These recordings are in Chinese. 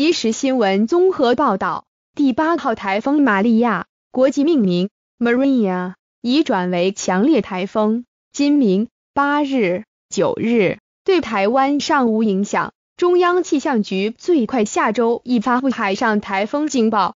即时新闻综合报道：第八号台风玛利亚（国际命名 Maria） 已转为强烈台风。今明八日、九日对台湾尚无影响。中央气象局最快下周一发布海上台风警报。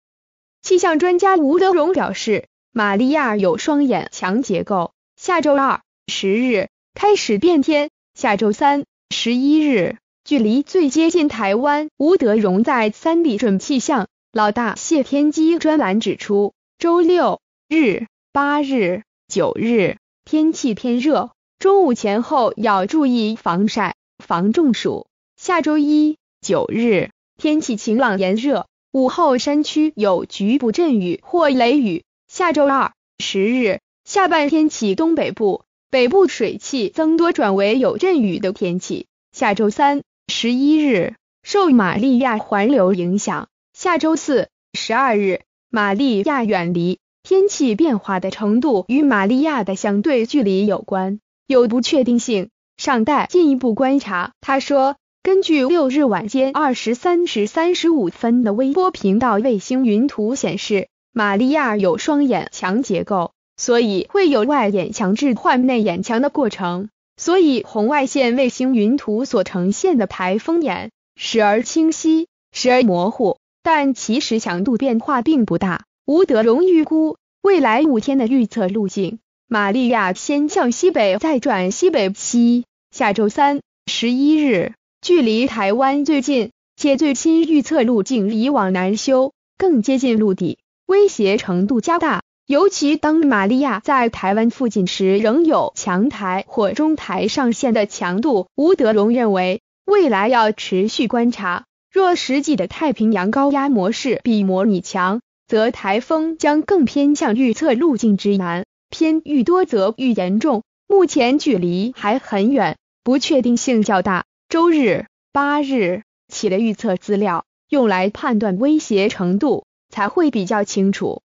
气象专家吴德荣表示，玛利亚有双眼强结构，下周二十日开始变天，下周三十一日。距离最接近台湾，吴德荣在三立准气象老大谢天基专栏指出，周六日八日九日天气偏热，中午前后要注意防晒防中暑。下周一九日天气晴朗炎热，午后山区有局部阵雨或雷雨。下周二十日下半天起，东北部北部水汽增多，转为有阵雨的天气。下周三。十一日受玛利亚环流影响，下周四十二日玛利亚远离，天气变化的程度与玛利亚的相对距离有关，有不确定性，尚待进一步观察。他说，根据六日晚间二十三时三十五分的微波频道卫星云图显示，玛利亚有双眼强结构，所以会有外眼强置换内眼强的过程。所以，红外线卫星云图所呈现的台风眼，时而清晰，时而模糊，但其实强度变化并不大。吴德荣预估，未来五天的预测路径，玛利亚先向西北，再转西北西。下周三十一日，距离台湾最近，且最新预测路径离往南修更接近陆地，威胁程度加大。尤其当玛利亚在台湾附近时，仍有强台或中台上线的强度。吴德荣认为，未来要持续观察，若实际的太平洋高压模式比模拟强，则台风将更偏向预测路径之南，偏愈多则愈严重。目前距离还很远，不确定性较大。周日、八日起的预测资料，用来判断威胁程度才会比较清楚。